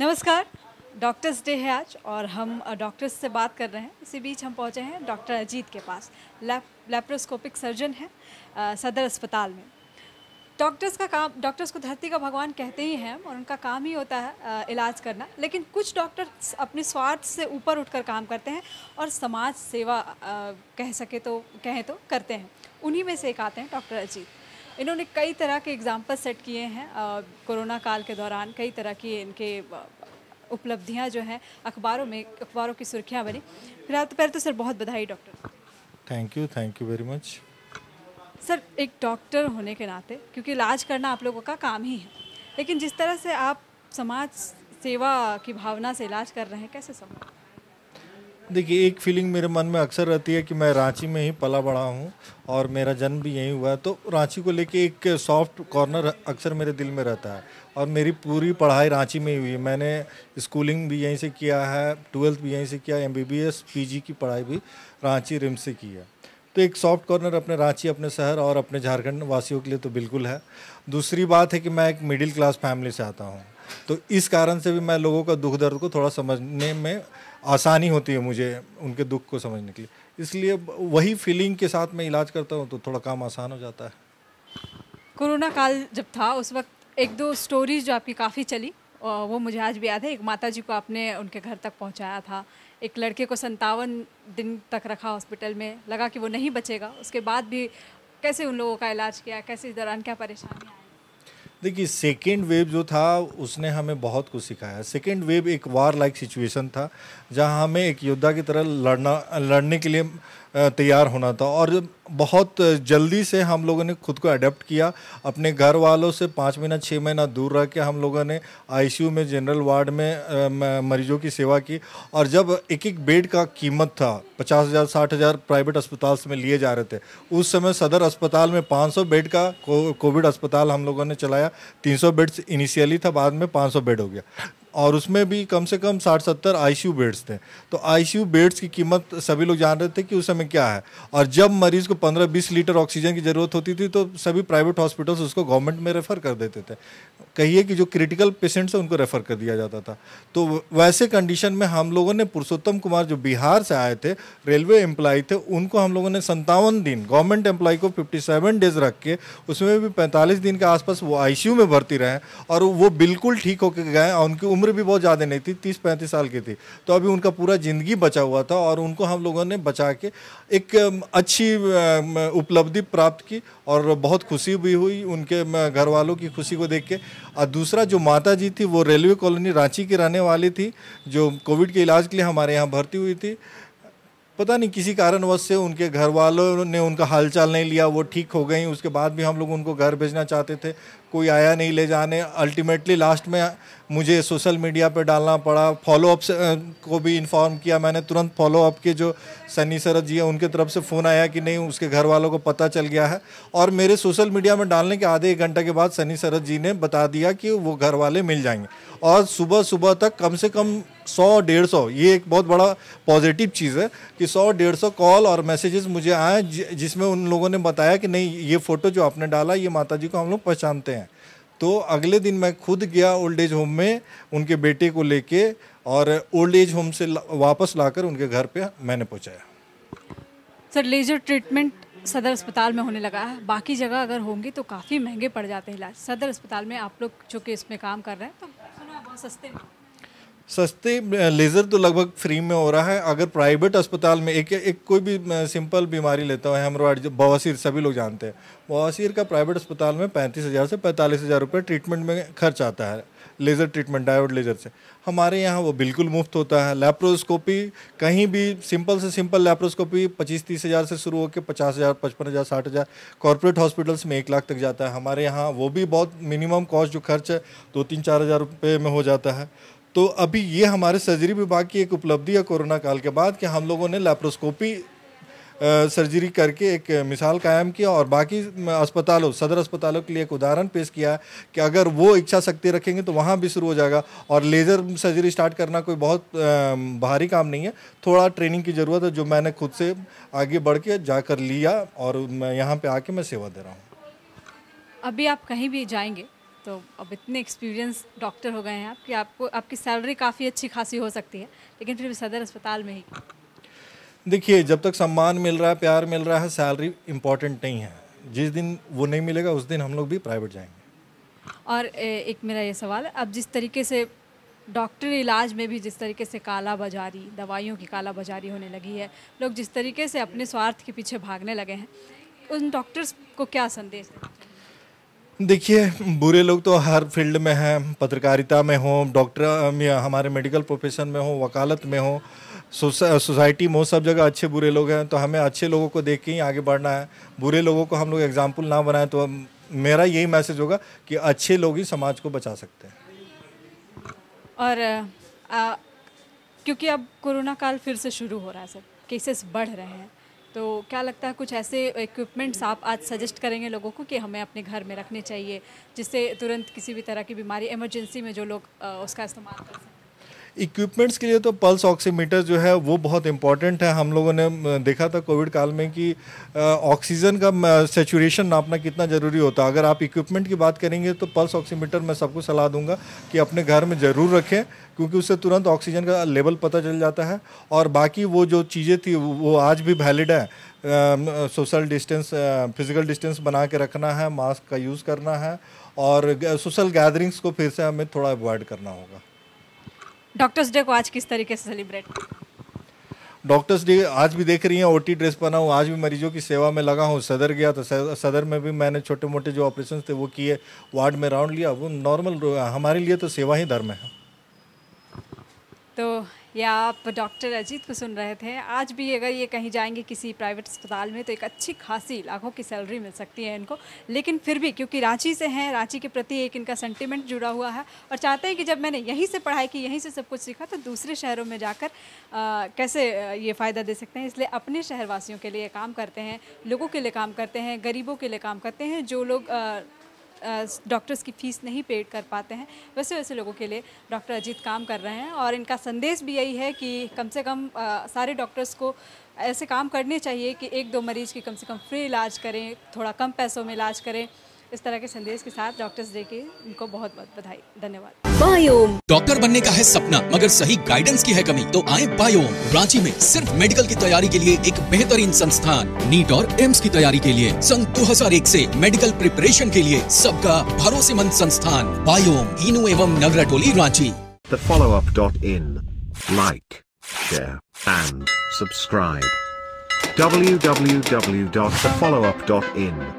नमस्कार doctors day है आज और हम डॉक्टर्स से बात कर रहे हैं इसी बीच हम पहुंचे हैं डॉक्टर अजीत के पास लैप लेप्रोस्कोपिक सर्जन हैं सदर अस्पताल में डॉक्टर्स का काम डॉक्टर्स को धरती का भगवान कहते ही हैं और उनका काम ही होता है आ, इलाज करना लेकिन कुछ डॉक्टर्स अपने स्वार्थ से ऊपर उठकर काम करते हैं और समाज सेवा आ, कह सके तो कहें तो करते हैं उन्हीं में से एक आते हैं डॉक्टर अजीत इन्होंने कई तरह के एग्ज़ाम्पल सेट किए हैं कोरोना काल के दौरान कई तरह की इनके उपलब्धियां जो हैं अखबारों में अखबारों की सुर्खियां बनी तो पहले तो सर बहुत बधाई doctor thank you thank you very much sir एक डॉक्टर होने के नाते क्योंकि इलाज करना आप लोगों का काम ही है लेकिन जिस तरह से आप समाज सेवा की भावना से इलाज कर रहे हैं कैसे समझ देखिए एक फीलिंग मेरे मन में अक्सर रहती है कि मैं रांची में ही पला बड़ा हूँ और मेरा जन्म भी यहीं हुआ है तो रांची को लेके एक सॉफ्ट कॉर्नर अक्सर मेरे दिल में रहता है और मेरी पूरी पढ़ाई रांची में ही हुई है मैंने स्कूलिंग भी यहीं से किया है ट्वेल्थ भी यहीं से किया M B B S P G की पढ़ाई भी रांची रिम्स से की है तो एक सॉफ्ट कॉर्नर अपने रांची अपने शहर और अपने झारखंड वासियों के लिए तो बिल्कुल है दूसरी बात है कि मैं एक मिडिल क्लास फैमिली से आता हूँ तो इस कारण से भी मैं लोगों का दुख दर्द को थोड़ा समझने में आसानी होती है मुझे उनके दुख को समझने के लिए इसलिए वही फीलिंग के साथ मैं इलाज करता हूँ तो थोड़ा काम आसान हो जाता है कोरोना काल जब था उस वक्त एक दो स्टोरीज जो आपकी काफ़ी चली वो मुझे आज भी याद है एक माता जी को आपने उनके घर तक पहुंचाया था एक लड़के को संतावन दिन तक रखा हॉस्पिटल में लगा कि वो नहीं बचेगा उसके बाद भी कैसे उन लोगों का इलाज किया कैसे इस दौरान क्या परेशानियाँ आई देखिए सेकेंड वेव जो था उसने हमें बहुत कुछ सिखाया सेकेंड वेव एक वार लाइक सिचुएशन था जहाँ हमें एक योद्धा की तरह लड़ना लड़ने के लिए तैयार होना था और बहुत जल्दी से हम लोगों ने खुद को अडेप्ट किया अपने घर वालों से पाँच महीना छः महीना दूर रह के हम लोगों ने आईसीयू में जनरल वार्ड में मरीजों की सेवा की और जब एक एक बेड का कीमत था पचास हज़ार साठ हज़ार प्राइवेट अस्पताल में लिए जा रहे थे उस समय सदर अस्पताल में 500 बेड का कोविड अस्पताल हम लोगों ने चलाया 300 बेड्स इनिशियली था बाद में 500 बेड हो गया और उसमें भी कम से कम साठ सत्तर आईसीयू बेड्स थे तो आईसीयू बेड्स की कीमत सभी लोग जान रहे थे कि उस समय क्या है और जब मरीज को पंद्रह बीस लीटर ऑक्सीजन की ज़रूरत होती थी तो सभी प्राइवेट हॉस्पिटल्स उसको गवर्नमेंट में रेफ़र कर देते थे कहिए कि जो क्रिटिकल पेशेंट्स हैं उनको रेफ़र कर दिया जाता था तो वैसे कंडीशन में हम लोगों ने पुरुषोत्तम कुमार जो बिहार से आए थे रेलवे एम्प्लॉय थे उनको हम लोगों ने संतावन दिन गवर्नमेंट एम्प्लॉय को फिफ्टी सेवन डेज रख के उसमें भी पैंतालीस दिन के आसपास वो आई में भर्ती रहे और वो बिल्कुल ठीक होकर गए और उनकी उम्र भी बहुत ज़्यादा नहीं थी तीस पैंतीस साल की थी तो अभी उनका पूरा ज़िंदगी बचा हुआ था और उनको हम लोगों ने बचा के एक अच्छी उपलब्धि प्राप्त की और बहुत खुशी भी हुई उनके घर वालों की खुशी को देख के और दूसरा जो माता जी थी वो रेलवे कॉलोनी रांची की रहने वाली थी जो कोविड के इलाज के लिए हमारे यहाँ भर्ती हुई थी पता नहीं किसी कारणवश से उनके घर वालों ने उनका हालचाल नहीं लिया वो ठीक हो गई उसके बाद भी हम लोग उनको घर भेजना चाहते थे कोई आया नहीं ले जाने अल्टीमेटली लास्ट में मुझे सोशल मीडिया पर डालना पड़ा फॉलोअप को भी इन्फॉर्म किया मैंने तुरंत फॉलोअप के जो सनी सरद जी हैं उनके तरफ से फ़ोन आया कि नहीं उसके घर वालों को पता चल गया है और मेरे सोशल मीडिया में डालने के आधे एक घंटे के बाद सनी सरद जी ने बता दिया कि वो घर वाले मिल जाएंगे और सुबह सुबह तक कम से कम सौ डेढ़ सौ ये एक बहुत बड़ा पॉजिटिव चीज़ है कि सौ डेढ़ सौ कॉल और मैसेजेस मुझे आए जिसमें उन लोगों ने बताया कि नहीं ये फ़ोटो जो आपने डाला ये माता जी को हम लोग पहचानते हैं तो अगले दिन मैं खुद गया ओल्ड एज होम में उनके बेटे को लेके और ओल्ड एज होम से वापस लाकर उनके घर पे मैंने पहुंचाया सर लेजर ट्रीटमेंट सदर अस्पताल में होने लगा है बाकी जगह अगर होंगी तो काफ़ी महंगे पड़ जाते हैं इलाज सदर अस्पताल में आप लोग जो कि इसमें काम कर रहे हैं तो सुना बहुत सस्ते में सस्ते लेज़र तो लगभग फ्री में हो रहा है अगर प्राइवेट अस्पताल में एक एक कोई भी सिंपल बीमारी लेता है हेमरोइड बवासीर सभी लोग जानते हैं बवासीर का प्राइवेट अस्पताल में पैंतीस हज़ार से पैंतालीस हज़ार रुपये ट्रीटमेंट में खर्च आता है लेज़र ट्रीटमेंट डायोड लेज़र से हमारे यहाँ वो बिल्कुल मुफ्त होता है लेप्रोस्कोपी कहीं भी सिंपल से सिंपल लेप्रोस्कोपी पच्चीस तीस हज़ार से शुरू होकर पचास हज़ार पचपन हज़ार साठ हज़ार कॉरपोरेट हॉस्पिटल्स में एक लाख तक जाता है हमारे यहाँ वो भी बहुत मिनिमम कॉस्ट जो खर्च है दो तीन चार हज़ार रुपये में हो जाता है तो अभी ये हमारे सर्जरी विभाग की एक उपलब्धि है कोरोना काल के बाद कि हम लोगों ने लैप्रोस्कोपी सर्जरी करके एक मिसाल कायम किया और बाकी अस्पतालों सदर अस्पतालों के लिए एक उदाहरण पेश किया है कि अगर वो इच्छा शक्ति रखेंगे तो वहाँ भी शुरू हो जाएगा और लेज़र सर्जरी स्टार्ट करना कोई बहुत भारी काम नहीं है थोड़ा ट्रेनिंग की ज़रूरत है जो मैंने खुद से आगे बढ़ के जाकर लिया और मैं यहाँ पर आके मैं सेवा दे रहा हूँ अभी आप कहीं भी जाएंगे तो अब इतने एक्सपीरियंस डॉक्टर हो गए हैं आप कि आपको आपकी सैलरी काफ़ी अच्छी खासी हो सकती है लेकिन फिर भी सदर अस्पताल में ही देखिए जब तक सम्मान मिल रहा है प्यार मिल रहा है सैलरी इम्पोर्टेंट नहीं है जिस दिन वो नहीं मिलेगा उस दिन हम लोग भी प्राइवेट जाएंगे और एक मेरा ये सवाल है अब जिस तरीके से डॉक्टर इलाज में भी जिस तरीके से काला बाजारी दवाइयों की काला बाजारी होने लगी है लोग जिस तरीके से अपने स्वार्थ के पीछे भागने लगे हैं उन डॉक्टर्स को क्या संदेश है देखिए बुरे लोग तो हर फील्ड में हैं पत्रकारिता में हो डॉक्टर हमारे मेडिकल प्रोफेशन में हो वकालत में हो सोसाइटी में हो सब जगह अच्छे बुरे लोग हैं तो हमें अच्छे लोगों को देख के ही आगे बढ़ना है बुरे लोगों को हम लोग एग्जाम्पल ना बनाएं तो मेरा यही मैसेज होगा कि अच्छे लोग ही समाज को बचा सकते हैं और आ, क्योंकि अब कोरोना काल फिर से शुरू हो रहा है सर केसेस बढ़ रहे हैं तो क्या लगता है कुछ ऐसे इक्विपमेंट्स आप आज सजेस्ट करेंगे लोगों को कि हमें अपने घर में रखने चाहिए जिससे तुरंत किसी भी तरह की बीमारी इमरजेंसी में जो लोग उसका इस्तेमाल कर सकें इक्विपमेंट्स के लिए तो पल्स ऑक्सीमीटर जो है वो बहुत इंपॉर्टेंट है हम लोगों ने देखा था कोविड काल में कि ऑक्सीजन का सेचुरेशन नापना कितना ज़रूरी होता है अगर आप इक्विपमेंट की बात करेंगे तो पल्स ऑक्सीमीटर मैं सबको सलाह दूंगा कि अपने घर में ज़रूर रखें क्योंकि उससे तुरंत ऑक्सीजन का लेवल पता चल जाता है और बाकी वो जो चीज़ें थी वो आज भी वैलिड है सोशल डिस्टेंस फिज़िकल डिस्टेंस बना के रखना है मास्क का यूज़ करना है और सोशल गैदरिंग्स को फिर से हमें थोड़ा अवॉइड करना होगा डॉक्टर्स डे को आज किस तरीके से सेलिब्रेट डॉक्टर्स डे आज भी देख रही हैं ओटी ड्रेस पहना हूँ आज भी मरीजों की सेवा में लगा हूँ सदर गया तो सदर में भी मैंने छोटे मोटे जो ऑपरेशन थे वो किए वार्ड में राउंड लिया वो नॉर्मल हमारे लिए तो सेवा ही धर्म है तो या आप डॉक्टर अजीत को सुन रहे थे आज भी अगर ये कहीं जाएंगे किसी प्राइवेट अस्पताल में तो एक अच्छी खासी लाखों की सैलरी मिल सकती है इनको लेकिन फिर भी क्योंकि रांची से हैं रांची के प्रति एक इनका सेंटिमेंट जुड़ा हुआ है और चाहते हैं कि जब मैंने यहीं से पढ़ाई की यहीं से सब कुछ सीखा तो दूसरे शहरों में जाकर आ, कैसे ये फ़ायदा दे सकते हैं इसलिए अपने शहरवासियों के लिए काम करते हैं लोगों के लिए काम करते हैं गरीबों के लिए काम करते हैं जो लोग डॉक्टर्स की फ़ीस नहीं पेड कर पाते हैं वैसे वैसे लोगों के लिए डॉक्टर अजीत काम कर रहे हैं और इनका संदेश भी यही है कि कम से कम सारे डॉक्टर्स को ऐसे काम करने चाहिए कि एक दो मरीज़ की कम से कम फ्री इलाज करें थोड़ा कम पैसों में इलाज करें इस तरह के संदेश के साथ डॉक्टर्स डे के उनको बहुत बहुत बधाई धन्यवाद बायोम डॉक्टर बनने का है सपना मगर सही गाइडेंस की है कमी तो आए बायोम रांची में सिर्फ मेडिकल की तैयारी के लिए एक बेहतरीन संस्थान नीट और एम्स की तैयारी के लिए सन 2001 से मेडिकल प्रिपरेशन के लिए सबका भरोसेमंद संस्थान बायोम इनू एवं Nagratoli Ranchi follow up dot in like and subscribe in